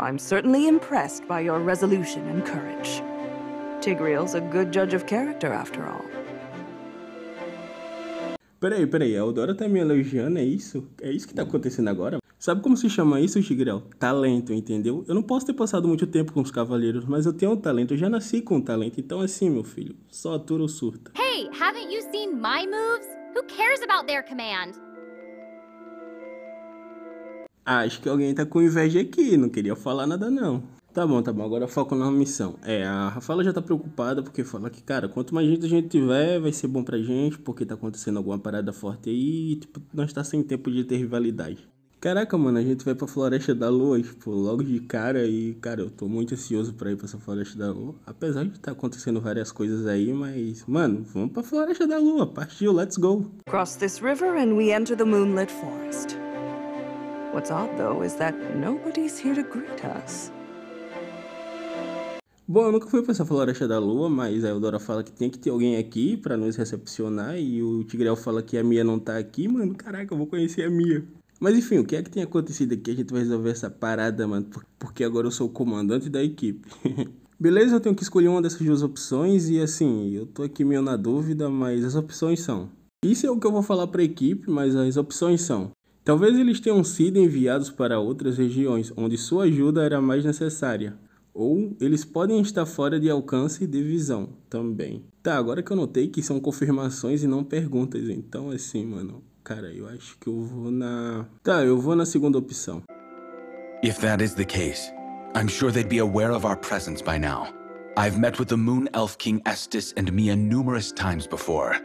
I'm certainly impressed by your resolution and courage. Tigreal's a good judge of character after all. Peraí, peraí, a Eldora tá me elogiando, é isso? É isso que tá acontecendo agora? Sabe como se chama isso, Tigrel? Talento, entendeu? Eu não posso ter passado muito tempo com os cavaleiros, mas eu tenho um talento, eu já nasci com um talento, então assim, meu filho, só atura ou surta. Hey, haven't you seen my moves? Who cares about their command? Acho que alguém tá com inveja aqui, não queria falar nada não. Tá bom, tá bom, agora foco na missão. É, a Rafaela já tá preocupada porque fala que, cara, quanto mais gente a gente tiver, vai ser bom pra gente, porque tá acontecendo alguma parada forte aí e, tipo, nós tá sem tempo de ter rivalidade. Caraca, mano, a gente vai pra Floresta da Lua, tipo, logo de cara e, cara, eu tô muito ansioso pra ir pra essa Floresta da Lua. Apesar de tá acontecendo várias coisas aí, mas, mano, vamos pra Floresta da Lua, partiu, let's go. Cross this river and we enter the moonlit forest. What's odd, though, is that nobody's here to greet us. Bom, eu nunca fui para falar Floresta da Lua, mas a Eudora fala que tem que ter alguém aqui para nos recepcionar e o Tigrel fala que a Mia não tá aqui, mano. Caraca, eu vou conhecer a Mia. Mas enfim, o que é que tem acontecido aqui? A gente vai resolver essa parada, mano, porque agora eu sou o comandante da equipe. Beleza, eu tenho que escolher uma dessas duas opções e assim, eu tô aqui meio na dúvida, mas as opções são. Isso é o que eu vou falar para a equipe, mas as opções são: Talvez eles tenham sido enviados para outras regiões onde sua ajuda era mais necessária, ou eles podem estar fora de alcance e de visão também. Tá, agora que eu notei que são confirmações e não perguntas, então assim, mano, cara, eu acho que eu vou na. Tá, eu vou na segunda opção. If that is the case, I'm sure they'd be aware of our presence by now. I've met with the Moon Elf King Estes and Mia numerous times before.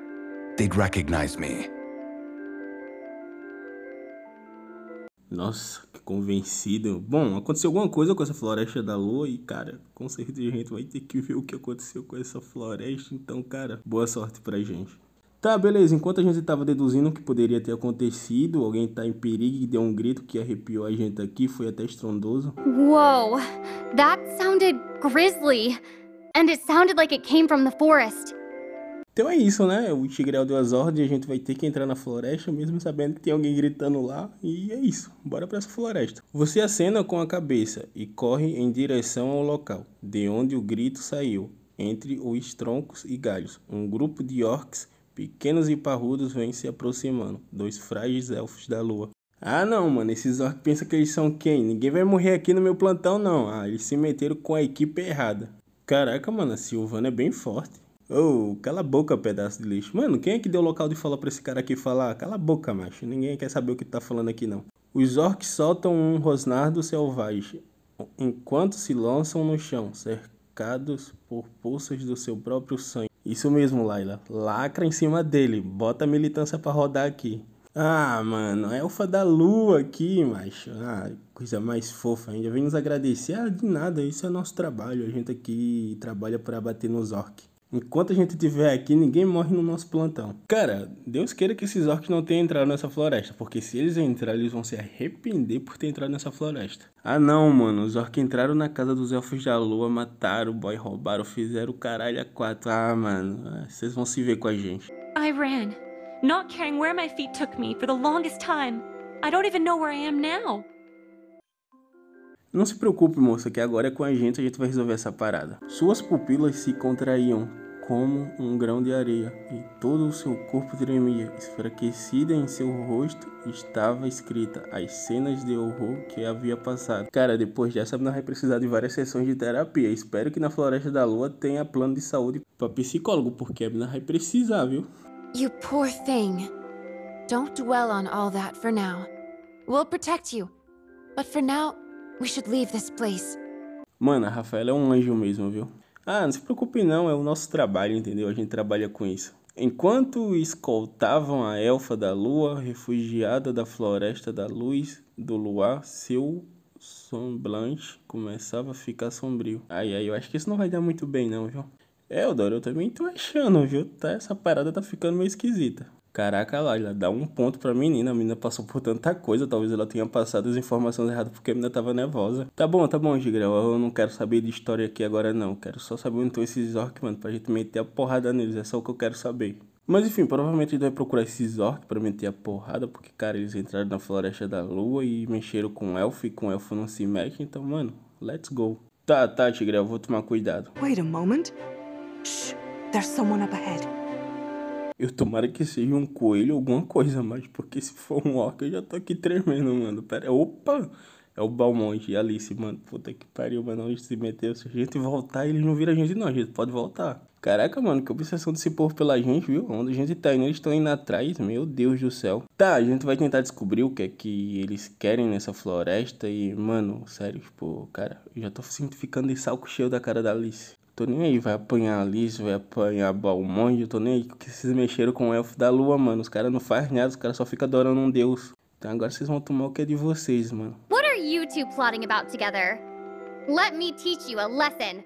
They'd recognize me. Nossa, que convencido. Bom, aconteceu alguma coisa com essa floresta da lua e, cara, com certeza a gente vai ter que ver o que aconteceu com essa floresta. Então, cara, boa sorte pra gente. Tá, beleza. Enquanto a gente tava deduzindo o que poderia ter acontecido, alguém tá em perigo e deu um grito que arrepiou a gente aqui, foi até estrondoso. Wow, that sounded grisly. And it sounded like it came from the forest. Então é isso, né? O Tigreal é deu as ordens, a gente vai ter que entrar na floresta, mesmo sabendo que tem alguém gritando lá, e é isso. Bora para essa floresta. Você acena com a cabeça e corre em direção ao local, de onde o grito saiu, entre os troncos e galhos. Um grupo de orcs, pequenos e parrudos, vem se aproximando, dois frágeis elfos da lua. Ah não, mano, esses orcs pensam que eles são quem? Ninguém vai morrer aqui no meu plantão, não. Ah, eles se meteram com a equipe errada. Caraca, mano, a Silvana é bem forte ou, oh, cala a boca, pedaço de lixo. Mano, quem é que deu local de fala pra esse cara aqui falar? Cala a boca, macho. Ninguém quer saber o que tá falando aqui, não. Os orcs soltam um rosnardo selvagem, enquanto se lançam no chão, cercados por pulsas do seu próprio sangue. Isso mesmo, Laila. Lacra em cima dele. Bota a militância pra rodar aqui. Ah, mano, elfa da lua aqui, macho. Ah, coisa mais fofa ainda. Vem nos agradecer. Ah, de nada, isso é nosso trabalho. A gente aqui trabalha para bater nos orcs. Enquanto a gente tiver aqui, ninguém morre no nosso plantão. Cara, Deus queira que esses orcs não tenham entrado nessa floresta, porque se eles entrarem, eles vão se arrepender por ter entrado nessa floresta. Ah não, mano, os orcs entraram na casa dos elfos da lua, mataram o boy, roubaram, fizeram o caralho a quatro. Ah, mano, ah, vocês vão se ver com a gente. I ran, not caring where my feet took me for the longest time. I don't even know where I am now. Não se preocupe, moça, que agora é com a gente a gente vai resolver essa parada. Suas pupilas se contraíam, como um grão de areia, e todo o seu corpo tremia, esfraquecida em seu rosto estava escrita as cenas de horror que havia passado. Cara, depois dessa não vai precisar de várias sessões de terapia. Espero que na Floresta da Lua tenha plano de saúde para psicólogo, porque nós vai precisar, viu? You poor thing. Don't dwell on all that for now. We'll protect you. But for now, we should leave this place. Mano, a Rafaela é um anjo mesmo, viu? Ah, não se preocupe não, é o nosso trabalho, entendeu? A gente trabalha com isso. Enquanto escoltavam a elfa da lua, refugiada da floresta da luz do luar, seu semblante começava a ficar sombrio. Aí, aí, eu acho que isso não vai dar muito bem não, viu? É, Eldor, eu também tô achando, viu? Tá, essa parada tá ficando meio esquisita. Caraca, Laila, dá um ponto pra menina. A menina passou por tanta coisa. Talvez ela tenha passado as informações erradas porque a menina tava nervosa. Tá bom, tá bom, Gigrel. Eu não quero saber de história aqui agora, não. Quero só saber onde estão esses orcs, mano, pra gente meter a porrada neles. É só o que eu quero saber. Mas enfim, provavelmente ele vai procurar esses orcs pra meter a porrada, porque, cara, eles entraram na Floresta da Lua e mexeram com elfo, e com elfo não se mexe, então, mano, let's go. Tá, tá, Tigreal. vou tomar cuidado. Wait a moment. Shh, there's someone up ahead. Eu tomara que seja um coelho ou alguma coisa mais, porque se for um orca eu já tô aqui tremendo, mano. Pera, opa! É o Balmonte e Alice, mano. Puta que pariu, mano. a gente se meteu. Se a gente voltar, eles não viram a gente, não. A gente pode voltar. Caraca, mano, que obsessão desse povo pela gente, viu? Onde a gente tá indo, eles estão indo atrás, meu Deus do céu. Tá, a gente vai tentar descobrir o que é que eles querem nessa floresta e, mano, sério, tipo, cara, eu já tô ficando de saco cheio da cara da Alice. Tô nem aí, vai apanhar Alice, vai apanhar Balmonde, tô nem aí. que vocês mexeram com o elfo da lua, mano. Os caras não fazem nada, os caras só ficam adorando um deus. Então agora vocês vão tomar o que é de vocês, mano. What are you two plotting about together? Let me teach you a lesson.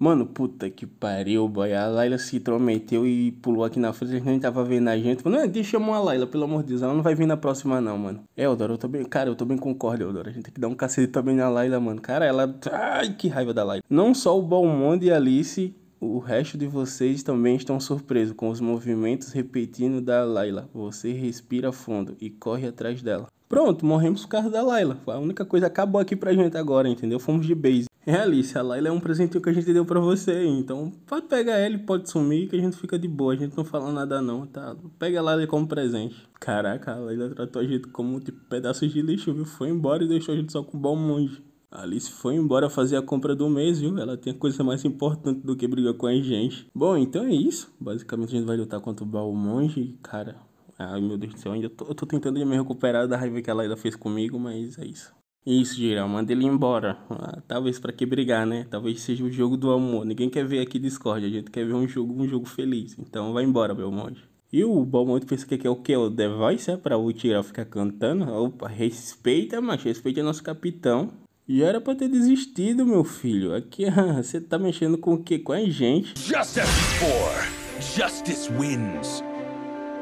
Mano, puta que pariu, boy. A Laila se intrometeu e pulou aqui na frente, a gente tava vendo a gente. Mano, não, é, deixa chamar a Laila, pelo amor de Deus. Ela não vai vir na próxima, não, mano. É Eldor, eu tô bem. Cara, eu tô bem concordo, Eldor. A gente tem que dar um cacete também na Laila, mano. Cara, ela. Ai, que raiva da Laila. Não só o Balmond e a Alice. O resto de vocês também estão surpresos com os movimentos repetindo da Laila. Você respira fundo e corre atrás dela. Pronto, morremos por causa da Laila. Foi a única coisa acabou aqui pra gente agora, entendeu? Fomos de base. É, Alice, a Laila é um presentinho que a gente deu pra você, então pode pegar e pode sumir, que a gente fica de boa, a gente não fala nada não, tá? Pega a Laila como presente. Caraca, a Laila tratou a gente como tipo, pedaços de lixo, viu? Foi embora e deixou a gente só com o bom monge. A Alice foi embora fazer a compra do mês, viu? Ela tem coisa mais importante do que brigar com a gente. Bom, então é isso. Basicamente a gente vai lutar contra o Balmonge, cara. Ai, meu Deus do céu, ainda tô, eu tô tentando me recuperar da raiva que ela ainda fez comigo, mas é isso. Isso, geral, manda ele embora. Ah, talvez para que brigar, né? Talvez seja o jogo do amor. Ninguém quer ver aqui Discord, a gente quer ver um jogo, um jogo feliz. Então vai embora, Belmonte. E o Belmonte pensa que é o que? O The Voice, é? Pra o Tiral ficar cantando? Opa, respeita, macho, respeita nosso capitão. Já era pra ter desistido, meu filho. Aqui, você tá mexendo com o quê? Com a gente. Justice for Justice wins.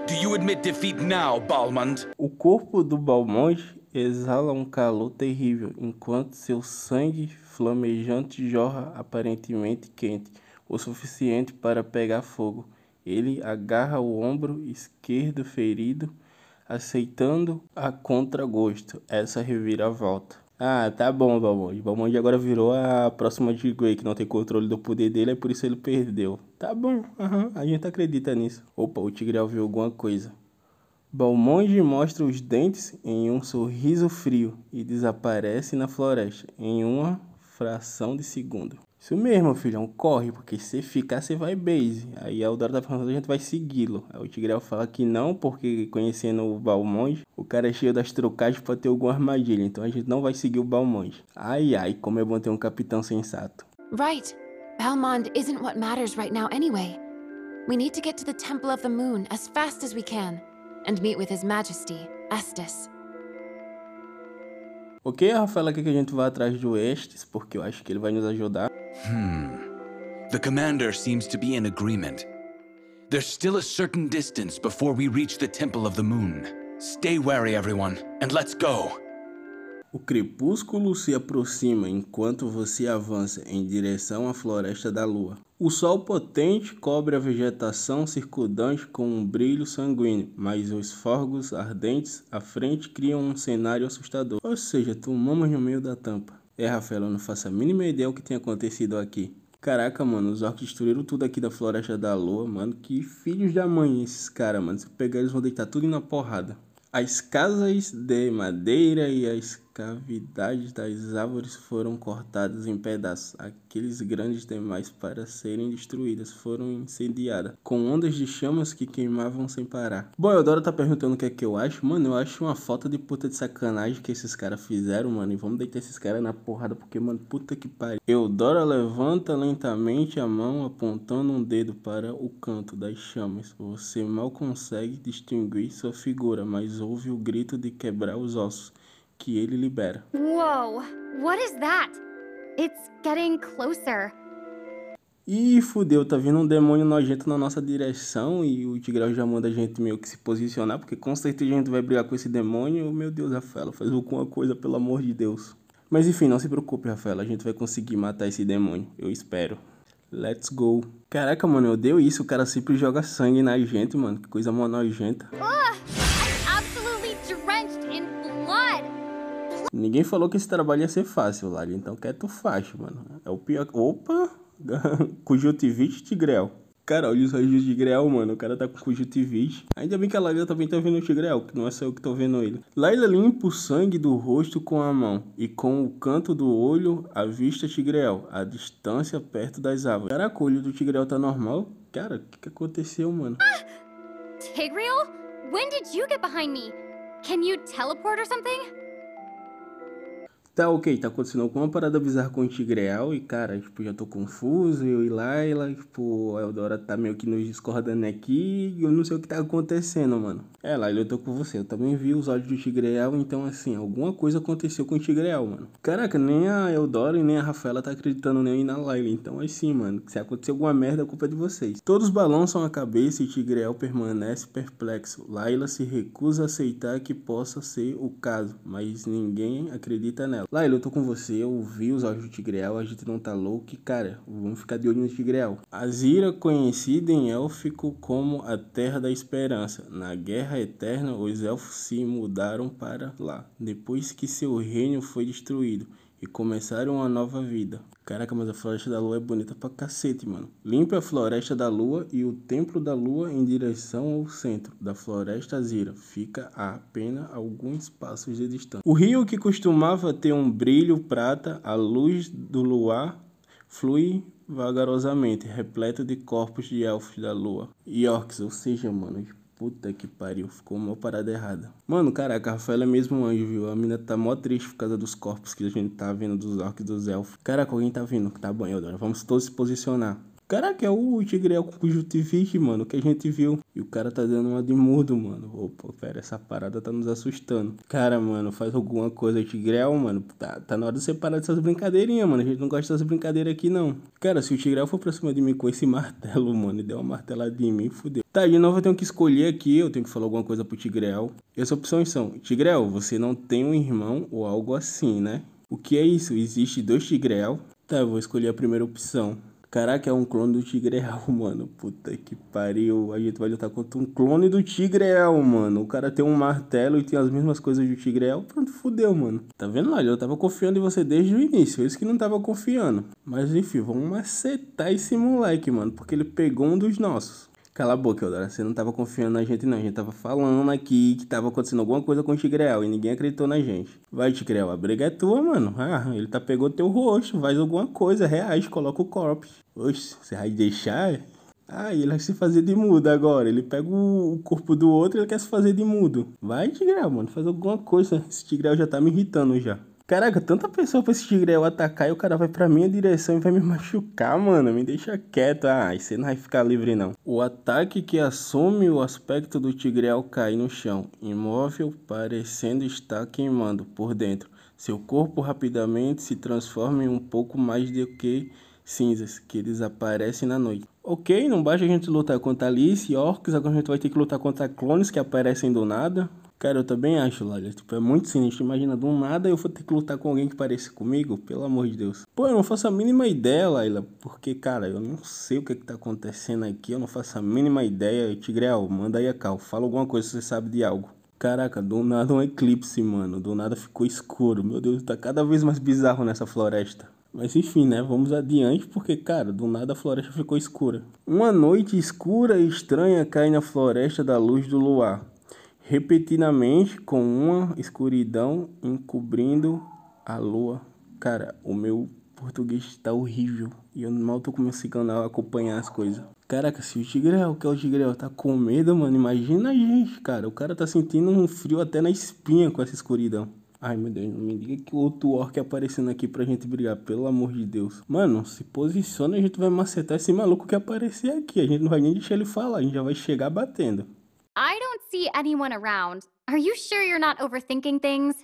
Do you admit defeat now, Balmond? O corpo do Balmond exala um calor terrível, enquanto seu sangue flamejante jorra aparentemente quente, o suficiente para pegar fogo. Ele agarra o ombro esquerdo ferido, aceitando a contragosto essa reviravolta. Ah, tá bom, Balmond Valmond agora virou a próxima de Grey, que não tem controle do poder dele, é por isso ele perdeu. Tá bom, uhum, a gente acredita nisso. Opa, o Tigre viu alguma coisa. Balmond mostra os dentes em um sorriso frio e desaparece na floresta em uma fração de segundo. Isso mesmo, filhão, corre, porque se ficar, você vai base. Aí a Eldora tá falando que a gente vai segui-lo. Aí o Tigrel fala que não, porque conhecendo o Balmond, o cara é cheio das trocagens pra ter alguma armadilha, então a gente não vai seguir o Balmond. Ai, ai, como é bom ter um capitão sensato. Right. Balmond isn't what matters right now anyway. We need to get to the Temple of the Moon as fast as we can, and meet with His Majesty, Estes. Ok, Rafaela, aqui que a gente vai atrás do Estes, porque eu acho que ele vai nos ajudar. Hmm. The commander seems to be in agreement. There's still a certain distance before we reach the Temple of the Moon. Stay wary, everyone, and let's go! O crepúsculo se aproxima enquanto você avança em direção à Floresta da Lua. O sol potente cobre a vegetação circundante com um brilho sanguíneo, mas os fogos ardentes à frente criam um cenário assustador. Ou seja, tomamos no meio da tampa. É, Rafael, eu não faço a mínima ideia o que tem acontecido aqui. Caraca, mano, os orcs destruíram tudo aqui da Floresta da Lua, mano. Que filhos da mãe esses caras, mano. Se pegar eles vão deitar tudo na porrada. As casas de madeira e as cavidades das árvores foram cortadas em pedaços. Aqueles grandes demais para serem destruídas foram incendiadas, com ondas de chamas que queimavam sem parar. Bom, Eudora tá perguntando o que é que eu acho. Mano, eu acho uma falta de puta de sacanagem que esses caras fizeram, mano. E vamos deitar esses caras na porrada, porque, mano, puta que pariu. Eudora levanta lentamente a mão, apontando um dedo para o canto das chamas. Você mal consegue distinguir sua figura, mas ouve o grito de quebrar os ossos que ele libera. Wow, what is that? It's getting closer. E fudeu, tá vindo um demônio nojento na nossa direção e o Tigrão já manda a gente meio que se posicionar, porque com certeza a gente vai brigar com esse demônio. Meu Deus, Rafaela, faz alguma coisa, pelo amor de Deus. Mas enfim, não se preocupe, Rafaela, a gente vai conseguir matar esse demônio, eu espero. Let's go. Caraca, mano, eu odeio isso, o cara sempre joga sangue na gente, mano, que coisa mó nojenta. Ah! Ninguém falou que esse trabalho ia ser fácil, Lari. Então quer tu faz, mano. É o pior. Opa! Conjuntivite tigreal. Cara, olha os olhos de Greal, mano. O cara tá com conjuntivite. Ainda bem que a Laila também tá vendo o Tigreal, que não é só eu que tô vendo ele. Laila limpa o sangue do rosto com a mão e com o canto do olho avista Tigreal, a distância perto das árvores. Caraca, o olho do Tigreal tá normal? Cara, o que, que aconteceu, mano? Ah! Tigreal? When did you get behind me? Can you teleport or something? Tá ok, tá acontecendo alguma parada bizarra com o Tigreal e, cara, tipo, já tô confuso, eu e Laila, tipo, a Eldora tá meio que nos discordando aqui e eu não sei o que tá acontecendo, mano. É, Laila, eu tô com você, eu também vi os olhos do Tigreal, então, assim, alguma coisa aconteceu com o Tigreal, mano. Caraca, nem a Eldora e nem a Rafaela tá acreditando nem na Laila, então, assim, mano, se acontecer alguma merda, a culpa é de vocês. Todos balançam a cabeça e Tigreal permanece perplexo. Laila se recusa a aceitar que possa ser o caso, mas ninguém acredita nela dela. Laila, eu tô com você, eu vi os áudios do Tigreal, a gente não tá louco cara, vamos ficar de olho no Tigreal. A Zira, conhecida em élfico como a Terra da Esperança, na Guerra Eterna os elfos se mudaram para lá, depois que seu reino foi destruído e começaram uma nova vida. Caraca, mas a Floresta da Lua é bonita pra cacete, mano. Limpe a Floresta da Lua e o Templo da Lua em direção ao centro da Floresta Zira Fica a apenas alguns passos de distância. O rio que costumava ter um brilho prata, à luz do luar flui vagarosamente, repleto de corpos de elfos da lua. e orcs ou seja, mano, Puta que pariu, ficou uma parada errada. Mano, caraca, a Rafaela é mesmo um anjo, viu? A mina tá mó triste por causa dos corpos que a gente tá vendo dos orcs e dos elfos. Caraca, alguém tá vindo, tá bom, Eldora. Vamos todos se posicionar. Caraca, é o Tigre cujo o Jutivich, mano, que a gente viu. E o cara tá dando uma de mudo, mano. Opa, pera, essa parada tá nos assustando. Cara, mano, faz alguma coisa, Tigreal mano. Tá, tá na hora de você parar dessas brincadeirinhas, mano. A gente não gosta dessas brincadeiras aqui, não. Cara, se o tigreal for pra cima de mim com esse martelo, mano, e der uma marteladinha em mim, fodeu. Tá, de novo eu tenho que escolher aqui, eu tenho que falar alguma coisa pro Tigreal E as opções são, Tigreal você não tem um irmão ou algo assim, né? O que é isso? Existe dois Tigreal Tá, eu vou escolher a primeira opção. Caraca, é um clone do Tigre mano. Puta que pariu. A gente vai lutar contra um clone do Tigre mano. O cara tem um martelo e tem as mesmas coisas do Tigre Pronto, fudeu, mano. Tá vendo, olha? Eu tava confiando em você desde o início. Isso que não tava confiando. Mas enfim, vamos macetar esse moleque, mano. Porque ele pegou um dos nossos. Cala a boca, Eudora. Você não estava confiando na gente, não. A gente estava falando aqui que estava acontecendo alguma coisa com o Tigreal e ninguém acreditou na gente. Vai, Tigreal, a briga é tua, mano. Ah, ele tá pegou teu rosto, faz alguma coisa, reage, coloca o corpo. Oxe, você vai deixar? Ah, ele vai se fazer de mudo agora. Ele pega o corpo do outro e ele quer se fazer de mudo. Vai, Tigreal, mano. Faz alguma coisa. Esse Tigreal já tá me irritando já. Caraca, tanta pessoa pra esse tigrel atacar e o cara vai pra minha direção e vai me machucar, mano. Me deixa quieto. Ah, você não vai ficar livre, não. O ataque que assume o aspecto do tigrel cair no chão, imóvel, parecendo estar queimando por dentro. Seu corpo rapidamente se transforma em um pouco mais do que cinzas, que desaparecem na noite. Ok, não basta a gente lutar contra Alice e Orcs, agora a gente vai ter que lutar contra clones que aparecem do nada. Cara, eu também acho, Lolha. Tipo, é muito sinistro. Imagina, do nada eu vou ter que lutar com alguém que pareça comigo, pelo amor de Deus. Pô, eu não faço a mínima ideia, Laila, porque, cara, eu não sei o que, é que tá acontecendo aqui, eu não faço a mínima ideia. Tigreal, manda aí a cal, fala alguma coisa se você sabe de algo. Caraca, do nada um eclipse, mano. Do nada ficou escuro. Meu Deus, tá cada vez mais bizarro nessa floresta. Mas enfim, né? Vamos adiante, porque, cara, do nada a floresta ficou escura. Uma noite escura e estranha cai na floresta da luz do luar repetidamente com uma escuridão encobrindo a lua. Cara, o meu português tá horrível e eu mal tô a acompanhar as coisas. Caraca, se o tigreal, que é o tigreal, tá com medo, mano, imagina a gente, cara. O cara tá sentindo um frio até na espinha com essa escuridão. Ai meu Deus, não me diga que o outro orc aparecendo aqui pra gente brigar, pelo amor de Deus. Mano, se posiciona, a gente vai macetar esse maluco que aparecer aqui. A gente não vai nem deixar ele falar, a gente já vai chegar batendo. I don't see anyone around. Are you sure you're not overthinking things?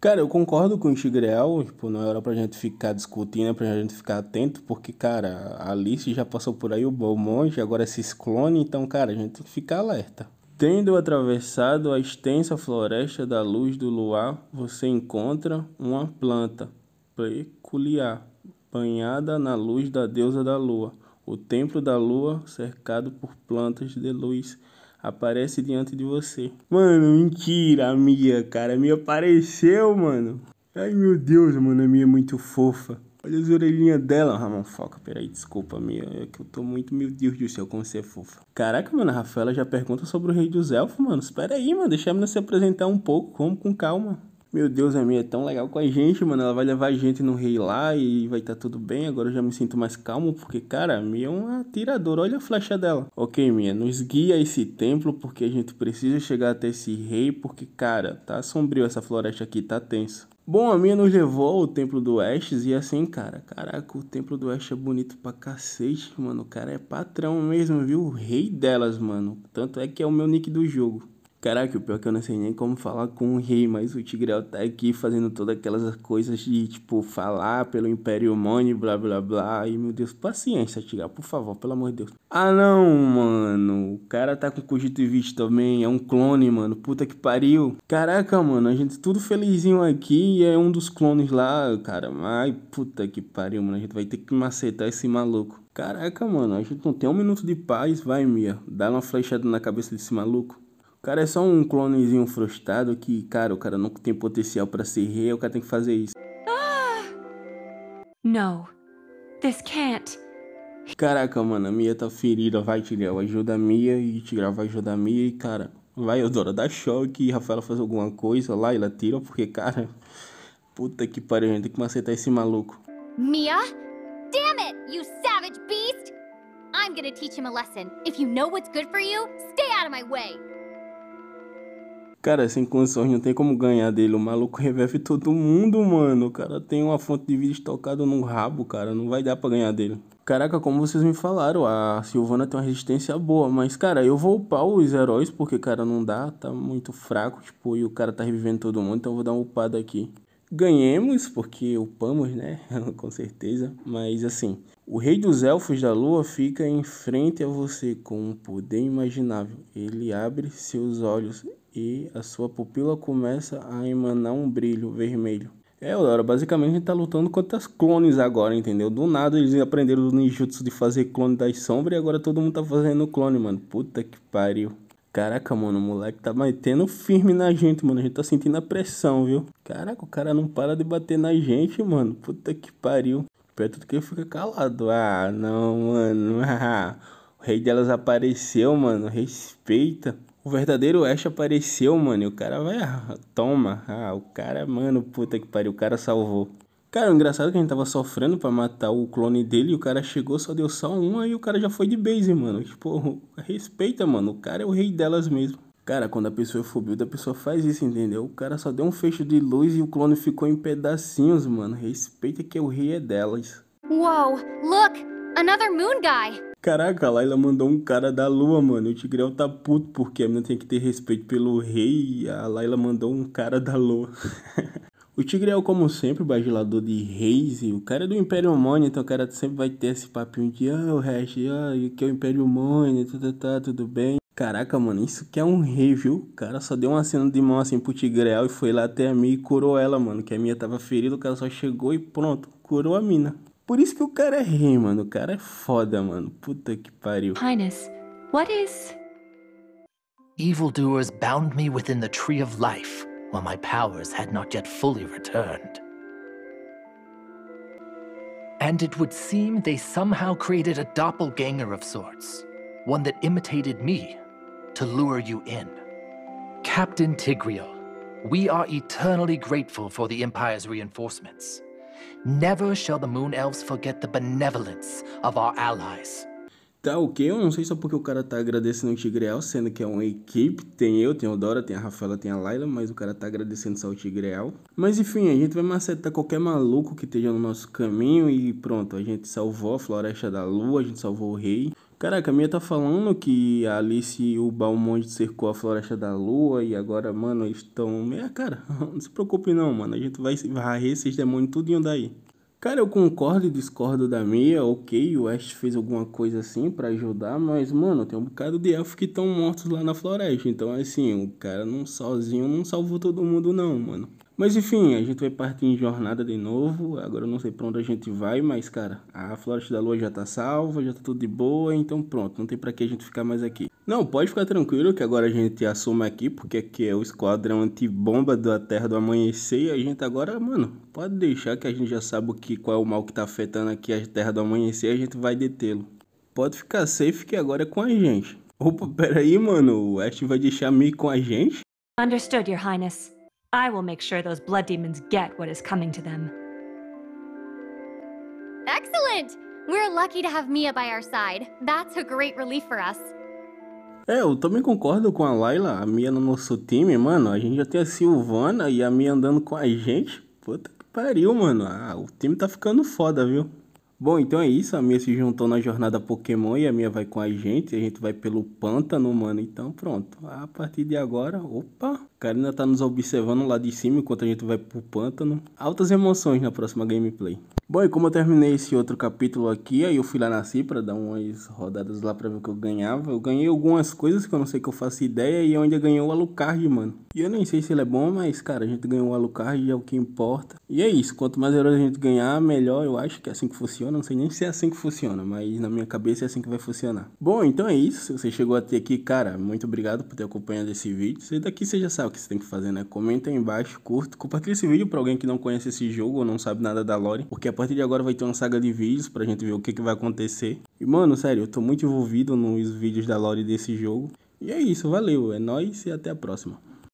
Cara, eu concordo com o Tigreal, tipo, não era pra gente ficar discutindo, era pra gente ficar atento, porque, cara, a Alice já passou por aí, o Belmonte, agora é esses clones, então, cara, a gente tem que ficar alerta. Tendo atravessado a extensa floresta da luz do luar, você encontra uma planta peculiar, banhada na luz da deusa da lua o templo da lua, cercado por plantas de luz, aparece diante de você. Mano, mentira, a Mia, cara. A Mia apareceu, mano. Ai, meu Deus, mano, a Mia é muito fofa. Olha as orelhinhas dela, Ramon Foca. Peraí, desculpa, Mia. É que eu tô muito, meu Deus do céu, como você é fofa. Caraca, mano, a Rafaela já pergunta sobre o Rei dos Elfos, mano. Espera aí, mano. Deixa a menina se apresentar um pouco, vamos com calma. Meu Deus, a minha é tão legal com a gente, mano. Ela vai levar a gente no rei lá e vai estar tá tudo bem. Agora eu já me sinto mais calmo, porque, cara, a minha é uma atirador. Olha a flecha dela. Ok, minha, nos guia esse templo, porque a gente precisa chegar até esse rei, porque, cara, tá sombrio essa floresta aqui, tá tenso. Bom, a minha nos levou ao Templo do Oeste e assim, cara, caraca, o Templo do Oeste é bonito pra cacete, mano. O cara é patrão mesmo, viu? O rei delas, mano. Tanto é que é o meu nick do jogo. Caraca, o pior é que eu não sei nem como falar com o rei, mas o Tigreal é tá aqui fazendo todas aquelas coisas de, tipo, falar pelo Império Mone, blá blá blá. E, meu Deus, paciência, Tigreal, por favor, pelo amor de Deus. Ah, não, mano. O cara tá com cogito e visto também. É um clone, mano. Puta que pariu. Caraca, mano, a gente tudo felizinho aqui e é um dos clones lá, cara. Ai, puta que pariu, mano. A gente vai ter que macetar esse maluco. Caraca, mano, a gente não tem um minuto de paz, vai, Mia. Dá uma flechada na cabeça desse maluco cara é só um clonezinho frustrado que, cara, o cara não tem potencial para ser rei, o cara tem que fazer isso. Ah! Não. this can't. Caraca, mano, a Mia tá ferida, vai, Tigel, ajuda a Mia, e Tigel vai ajudar a Mia, e cara, vai, Eudora, dá choque, Rafaela faz alguma coisa lá, e ela tira, porque, cara, puta que pariu, a gente tem que aceitar esse maluco. Mia? Damn it, you savage beast! I'm gonna teach him a lesson. If you know what's good for you, stay out of my way! Cara, sem condições, não tem como ganhar dele. O maluco reverve todo mundo, mano. O cara tem uma fonte de vida estocada no rabo, cara. Não vai dar pra ganhar dele. Caraca, como vocês me falaram, a Silvana tem uma resistência boa, mas, cara, eu vou upar os heróis porque, cara, não dá, tá muito fraco, tipo, e o cara tá revivendo todo mundo, então eu vou dar um upado aqui ganhemos, porque upamos, né? com certeza. Mas assim, o rei dos elfos da lua fica em frente a você com um poder imaginável. Ele abre seus olhos e a sua pupila começa a emanar um brilho vermelho. É, Laura, basicamente a gente tá lutando contra os clones agora, entendeu? Do nada eles aprenderam do ninjutsu de fazer clone das sombras e agora todo mundo tá fazendo clone, mano. Puta que pariu. Caraca, mano, o moleque tá batendo firme na gente, mano. A gente tá sentindo a pressão, viu? Caraca, o cara não para de bater na gente, mano. Puta que pariu. Perto do que ele fica calado. Ah, não, mano. Ah, o rei delas apareceu, mano. Respeita. O verdadeiro Ash apareceu, mano. E o cara vai. Ah, toma. Ah, o cara, mano, puta que pariu. O cara salvou. Cara, o engraçado é que a gente tava sofrendo para matar o clone dele e o cara chegou, só deu só uma e o cara já foi de base, mano. Tipo, respeita, mano. O cara é o rei delas mesmo. Cara, quando a pessoa é build, a pessoa faz isso, entendeu? O cara só deu um fecho de luz e o clone ficou em pedacinhos, mano. Respeita que o rei é delas. Wow, look! Another moon guy! Caraca, a Laila mandou um cara da lua, mano. O Tigrão tá puto porque a menina tem que ter respeito pelo rei e a Laila mandou um cara da lua. O Tigre é, como sempre, o bajulador de reis. E o cara é do Império Humano então o cara sempre vai ter esse papinho de ah, o resto, ah, que é o Império Humano, tá, tá, tá, tudo bem. Caraca, mano, isso que é um rei, viu? O cara só deu uma cena de mão assim pro Tigreal e foi lá até a Mia e curou ela, mano. Que a minha tava ferida, o cara só chegou e pronto, curou a mina. Por isso que o cara é rei, mano. O cara é foda, mano. Puta que pariu. Highness, what is... Evildoers bound me within the tree of life. while my powers had not yet fully returned. And it would seem they somehow created a doppelganger of sorts, one that imitated me, to lure you in. Captain Tigreal, we are eternally grateful for the Empire's reinforcements. Never shall the Moon Elves forget the benevolence of our allies. tá ok. Eu não sei só porque o cara tá agradecendo o Tigreal, sendo que é uma equipe. Tem eu, tem a Dora, tem a Rafaela, tem a Laila, mas o cara tá agradecendo só o Tigreal. Mas enfim, a gente vai macetar qualquer maluco que esteja no nosso caminho e pronto. A gente salvou a Floresta da Lua, a gente salvou o Rei. Caraca, a minha tá falando que a Alice e o Balmond cercou a Floresta da Lua e agora, mano, eles estão. É, cara, não se preocupe não, mano. A gente vai varrer esses demônios tudinho daí. Cara, eu concordo e discordo da meia, ok, o West fez alguma coisa assim para ajudar, mas, mano, tem um bocado de elfos que estão mortos lá na floresta, então, assim, o cara não sozinho não salvou todo mundo não, mano. Mas, enfim, a gente vai partir em jornada de novo, agora eu não sei pra onde a gente vai, mas, cara, a Floresta da Lua já tá salva, já tá tudo de boa, então pronto, não tem pra que a gente ficar mais aqui. Não, pode ficar tranquilo que agora a gente assume aqui, porque aqui é o esquadrão antibomba da Terra do Amanhecer e a gente agora, mano, pode deixar que a gente já sabe o que, qual é o mal que tá afetando aqui a Terra do Amanhecer e a gente vai detê-lo. Pode ficar safe que agora é com a gente. Opa, peraí, mano, o Ash vai deixar me com a gente? Understood, Your Highness. I will make sure those blood demons get what is coming to them. Excellent! We're lucky to have Mia by our side. That's a great relief for us. É, eu também concordo com a Laila, a Mia no nosso time, mano. A gente já tem a Silvana e a Mia andando com a gente. Puta que pariu, mano. Ah, o time tá ficando foda, viu? Bom, então é isso. A Mia se juntou na jornada Pokémon e a Mia vai com a gente. A gente vai pelo pântano, mano. Então pronto. A partir de agora. Opa! ainda tá nos observando lá de cima enquanto a gente vai pro pântano. Altas emoções na próxima gameplay. Bom, e como eu terminei esse outro capítulo aqui, aí eu fui lá na Cipra dar umas rodadas lá pra ver o que eu ganhava. Eu ganhei algumas coisas que eu não sei que eu faço ideia e onde eu ganhei o Alucard, mano. E eu nem sei se ele é bom, mas, cara, a gente ganhou o Alucard e é o que importa. E é isso, quanto mais heróis a gente ganhar, melhor. Eu acho que é assim que funciona, não sei nem se é assim que funciona, mas na minha cabeça é assim que vai funcionar. Bom, então é isso. Se você chegou até aqui, cara, muito obrigado por ter acompanhado esse vídeo. Se daqui você já sabe que você tem que fazer, né? Comenta aí embaixo, curta, compartilha esse vídeo pra alguém que não conhece esse jogo ou não sabe nada da lore, porque a partir de agora vai ter uma saga de vídeos pra gente ver o que, que vai acontecer. E mano, sério, eu tô muito envolvido nos vídeos da lore desse jogo. E é isso, valeu, é nóis e até a próxima.